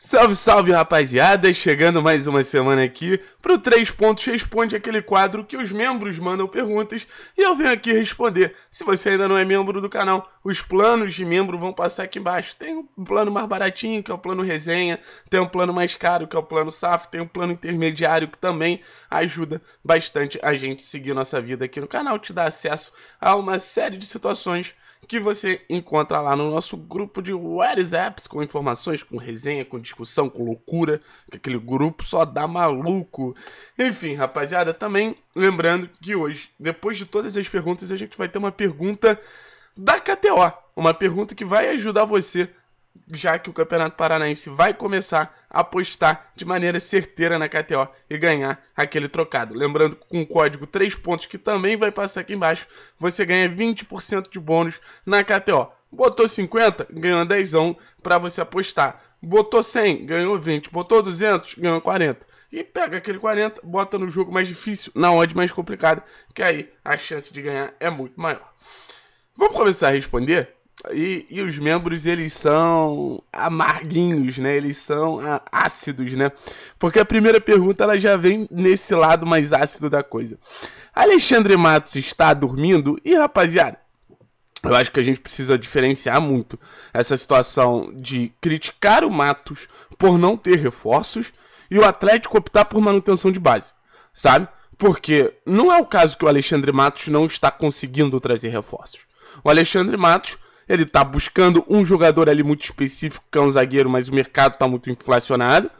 Salve, salve rapaziada! Chegando mais uma semana aqui pro 3 Pontos Responde, aquele quadro que os membros mandam perguntas e eu venho aqui responder. Se você ainda não é membro do canal, os planos de membro vão passar aqui embaixo. Tem um plano mais baratinho, que é o plano resenha, tem um plano mais caro, que é o plano SAF, tem um plano intermediário, que também ajuda bastante a gente seguir nossa vida aqui no canal, te dá acesso a uma série de situações que você encontra lá no nosso grupo de WhatsApps com informações, com resenha, com discussão, com loucura, que aquele grupo só dá maluco. Enfim, rapaziada, também lembrando que hoje, depois de todas as perguntas, a gente vai ter uma pergunta da KTO, uma pergunta que vai ajudar você já que o Campeonato Paranaense vai começar a apostar de maneira certeira na KTO e ganhar aquele trocado. Lembrando que com o código 3 pontos, que também vai passar aqui embaixo, você ganha 20% de bônus na KTO. Botou 50, ganhou 10 para você apostar. Botou 100, ganhou 20. Botou 200, ganhou 40. E pega aquele 40, bota no jogo mais difícil, na odd mais complicada, que aí a chance de ganhar é muito maior. Vamos começar a responder? E, e, os membros, eles são amarguinhos, né? Eles são ah, ácidos, né? Porque a primeira pergunta, ela já vem nesse lado mais ácido da coisa. Alexandre Matos está dormindo? E, rapaziada, eu acho que a gente precisa diferenciar muito essa situação de criticar o Matos por não ter reforços e o Atlético optar por manutenção de base, sabe? Porque não é o caso que o Alexandre Matos não está conseguindo trazer reforços. O Alexandre Matos ele está buscando um jogador ali muito específico, que é um zagueiro, mas o mercado está muito inflacionado.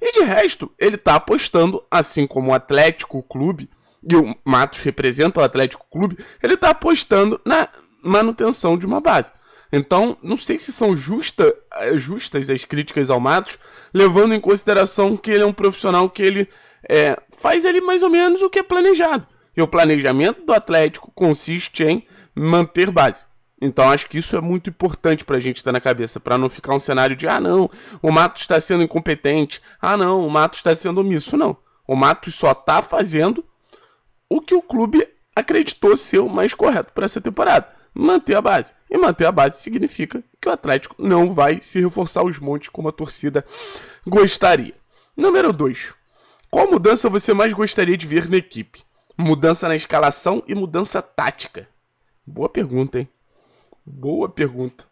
E de resto, ele está apostando, assim como o Atlético Clube, e o Matos representa o Atlético Clube, ele está apostando na manutenção de uma base. Então, não sei se são justa, eh, justas as críticas ao Matos, levando em consideração que ele é um profissional que ele é, faz ali mais ou menos o que é planejado. E o planejamento do Atlético consiste em manter base. Então acho que isso é muito importante para a gente ter na cabeça, para não ficar um cenário de ah não, o Matos está sendo incompetente, ah não, o Matos está sendo omisso. Não, o Matos só está fazendo o que o clube acreditou ser o mais correto para essa temporada, manter a base. E manter a base significa que o Atlético não vai se reforçar os montes como a torcida gostaria. Número 2. Qual mudança você mais gostaria de ver na equipe? Mudança na escalação e mudança tática? Boa pergunta, hein? Boa pergunta.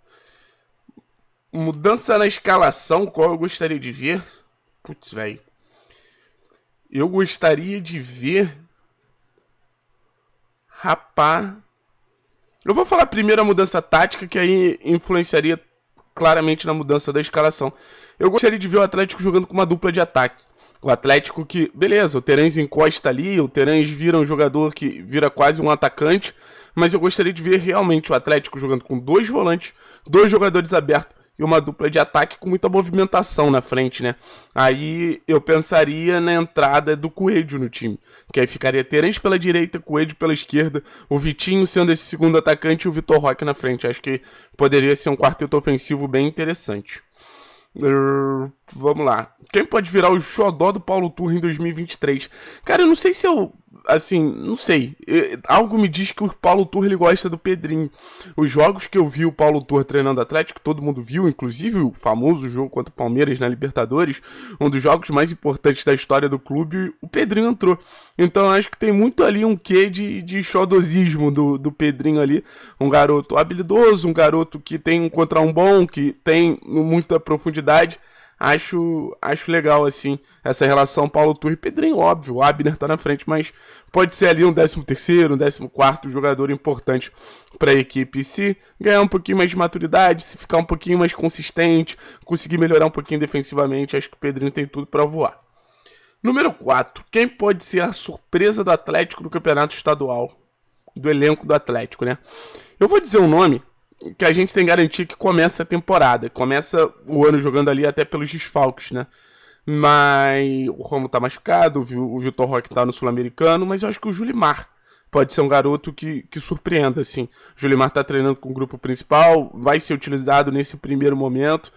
Mudança na escalação, qual eu gostaria de ver? Putz, velho. Eu gostaria de ver. Rapá. Eu vou falar primeiro a mudança tática, que aí influenciaria claramente na mudança da escalação. Eu gostaria de ver o Atlético jogando com uma dupla de ataque. O Atlético que, beleza, o Terence encosta ali, o Terence vira um jogador que vira quase um atacante, mas eu gostaria de ver realmente o Atlético jogando com dois volantes, dois jogadores abertos e uma dupla de ataque com muita movimentação na frente, né? Aí eu pensaria na entrada do Coelho no time, que aí ficaria Terence pela direita, Coelho pela esquerda, o Vitinho sendo esse segundo atacante e o Vitor Roque na frente. Acho que poderia ser um quarteto ofensivo bem interessante. Uh, vamos lá. Quem pode virar o xodó do Paulo Turra em 2023? Cara, eu não sei se eu assim, não sei. Algo me diz que o Paulo Turra ele gosta do Pedrinho. Os jogos que eu vi o Paulo Turra treinando Atlético, todo mundo viu, inclusive o famoso jogo contra o Palmeiras na Libertadores, um dos jogos mais importantes da história do clube, o Pedrinho entrou. Então acho que tem muito ali um quê de, de xodosismo do, do Pedrinho ali. Um garoto habilidoso, um garoto que tem um contra um bom, que tem muita profundidade acho acho legal assim essa relação Paulo Turri e Pedrinho, óbvio, o Abner tá na frente, mas pode ser ali um 13 terceiro, um 14 quarto jogador importante para a equipe se ganhar um pouquinho mais de maturidade, se ficar um pouquinho mais consistente, conseguir melhorar um pouquinho defensivamente, acho que o Pedrinho tem tudo para voar. Número 4, quem pode ser a surpresa do Atlético no Campeonato Estadual? Do elenco do Atlético, né? Eu vou dizer um nome que a gente tem garantia que começa a temporada. Começa o ano jogando ali até pelos desfalques, né? Mas o Romo tá machucado, o Vitor Roque tá no Sul-Americano, mas eu acho que o Julimar pode ser um garoto que, que surpreenda, assim. O Julimar tá treinando com o grupo principal, vai ser utilizado nesse primeiro momento.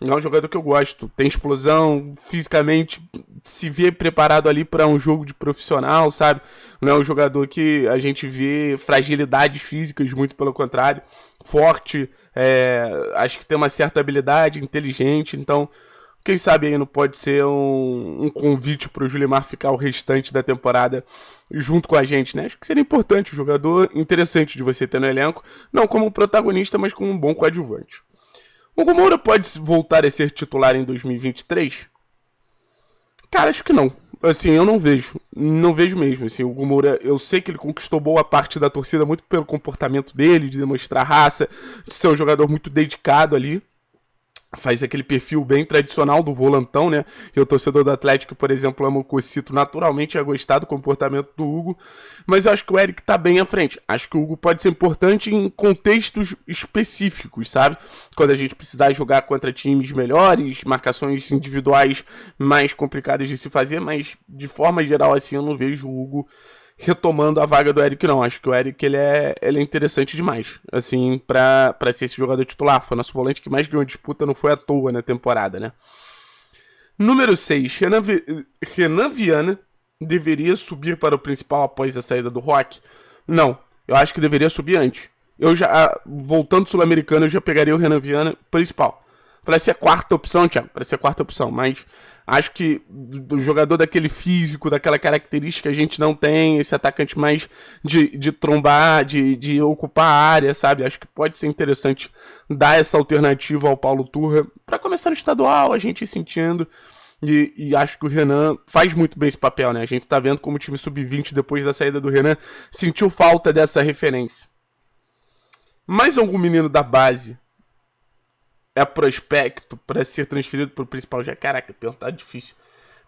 É um jogador que eu gosto, tem explosão, fisicamente se vê preparado ali para um jogo de profissional, sabe? Não é um jogador que a gente vê fragilidades físicas, muito pelo contrário. Forte, é, acho que tem uma certa habilidade, inteligente, então quem sabe aí não pode ser um, um convite para o Julimar ficar o restante da temporada junto com a gente, né? Acho que seria importante, um jogador interessante de você ter no elenco, não como protagonista, mas como um bom coadjuvante. O Gomura pode voltar a ser titular em 2023? Cara, acho que não. Assim, eu não vejo. Não vejo mesmo. Assim, o Gumura, eu sei que ele conquistou boa parte da torcida muito pelo comportamento dele, de demonstrar raça, de ser um jogador muito dedicado ali faz aquele perfil bem tradicional do volantão, né? E o torcedor do Atlético, por exemplo, ama o Cocito, naturalmente ia é gostar do comportamento do Hugo, mas eu acho que o Eric tá bem à frente. Acho que o Hugo pode ser importante em contextos específicos, sabe? Quando a gente precisar jogar contra times melhores, marcações individuais mais complicadas de se fazer, mas de forma geral assim eu não vejo o Hugo retomando a vaga do Eric, não. Acho que o Eric ele é, ele é interessante demais, assim, pra, pra ser esse jogador titular. Foi o nosso volante que mais ganhou disputa, não foi à toa na temporada, né? Número 6, Renan, Vi... Renan Viana deveria subir para o principal após a saída do Rock? Não, eu acho que deveria subir antes. Eu já, ah, voltando sul-americano, eu já pegaria o Renan Viana principal parece a quarta opção, Thiago, parece a quarta opção, mas acho que o jogador daquele físico, daquela característica a gente não tem, esse atacante mais de, de trombar, de, de ocupar a área, sabe? Acho que pode ser interessante dar essa alternativa ao Paulo Turra para começar o estadual, a gente sentindo e, e, acho que o Renan faz muito bem esse papel, né? A gente tá vendo como o time sub-20, depois da saída do Renan, sentiu falta dessa referência. Mais algum menino da base é prospecto para ser transferido para o principal já. Caraca, perguntar tá difícil.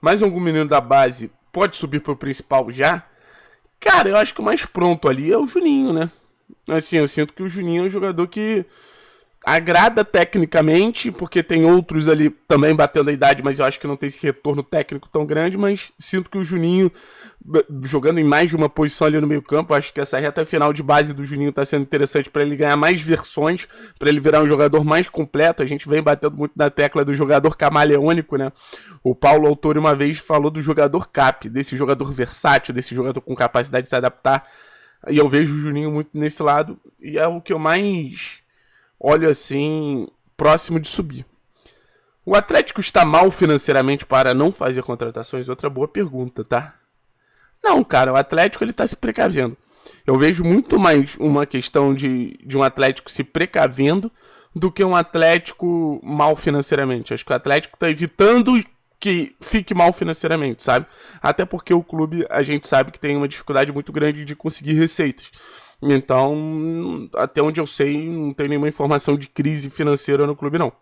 Mais algum menino da base pode subir para o principal já? Cara, eu acho que o mais pronto ali é o Juninho, né? Assim, eu sinto que o Juninho é um jogador que agrada tecnicamente, porque tem outros ali também batendo a idade, mas eu acho que não tem esse retorno técnico tão grande, mas sinto que o Juninho jogando em mais de uma posição ali no meio-campo, acho que essa reta final de base do Juninho está sendo interessante para ele ganhar mais versões, para ele virar um jogador mais completo. A gente vem batendo muito na tecla do jogador camaleônico, né? O Paulo Autori uma vez falou do jogador cap, desse jogador versátil, desse jogador com capacidade de se adaptar. E eu vejo o Juninho muito nesse lado, e é o que eu mais olho assim, próximo de subir. O Atlético está mal financeiramente para não fazer contratações? Outra boa pergunta, tá? Não, cara, o Atlético ele está se precavendo. Eu vejo muito mais uma questão de, de um Atlético se precavendo do que um Atlético mal financeiramente. Acho que o Atlético está evitando que fique mal financeiramente, sabe? Até porque o clube, a gente sabe que tem uma dificuldade muito grande de conseguir receitas. Então, até onde eu sei, não tem nenhuma informação de crise financeira no clube, não.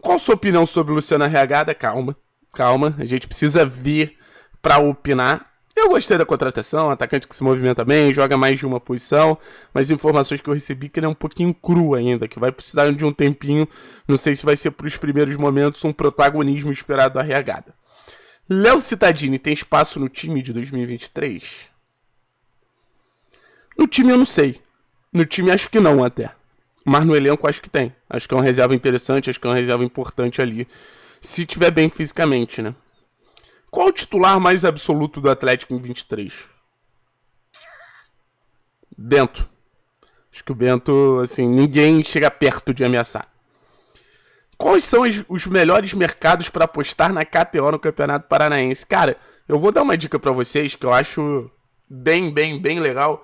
Qual a sua opinião sobre Luciana Regada? Calma, calma, a gente precisa ver para opinar. Eu gostei da contratação, atacante que se movimenta bem, joga mais de uma posição, mas informações que eu recebi que ele é um pouquinho cru ainda, que vai precisar de um tempinho, não sei se vai ser para os primeiros momentos um protagonismo esperado da Regada. Léo Citadini tem espaço no time de 2023? No time eu não sei. No time acho que não até. Mas no elenco acho que tem. Acho que é uma reserva interessante, acho que é uma reserva importante ali. Se tiver bem fisicamente, né? Qual o titular mais absoluto do Atlético em 23? Bento. Acho que o Bento, assim, ninguém chega perto de ameaçar. Quais são os melhores mercados para apostar na KTO no Campeonato Paranaense? Cara, eu vou dar uma dica para vocês que eu acho bem, bem, bem legal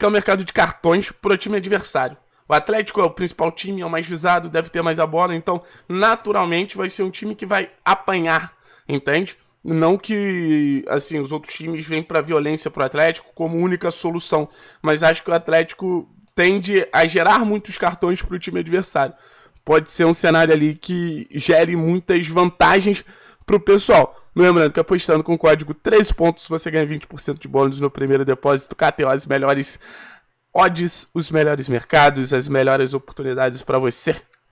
que é o mercado de cartões para o time adversário. O Atlético é o principal time, é o mais visado, deve ter mais a bola, então naturalmente vai ser um time que vai apanhar, entende? Não que assim os outros times vêm para violência para o Atlético como única solução, mas acho que o Atlético tende a gerar muitos cartões para o time adversário. Pode ser um cenário ali que gere muitas vantagens para o pessoal. É, Lembrando que apostando com o código 3 pontos, você ganha 20% de bônus no primeiro depósito. KTO, as melhores odds, os melhores mercados, as melhores oportunidades para você.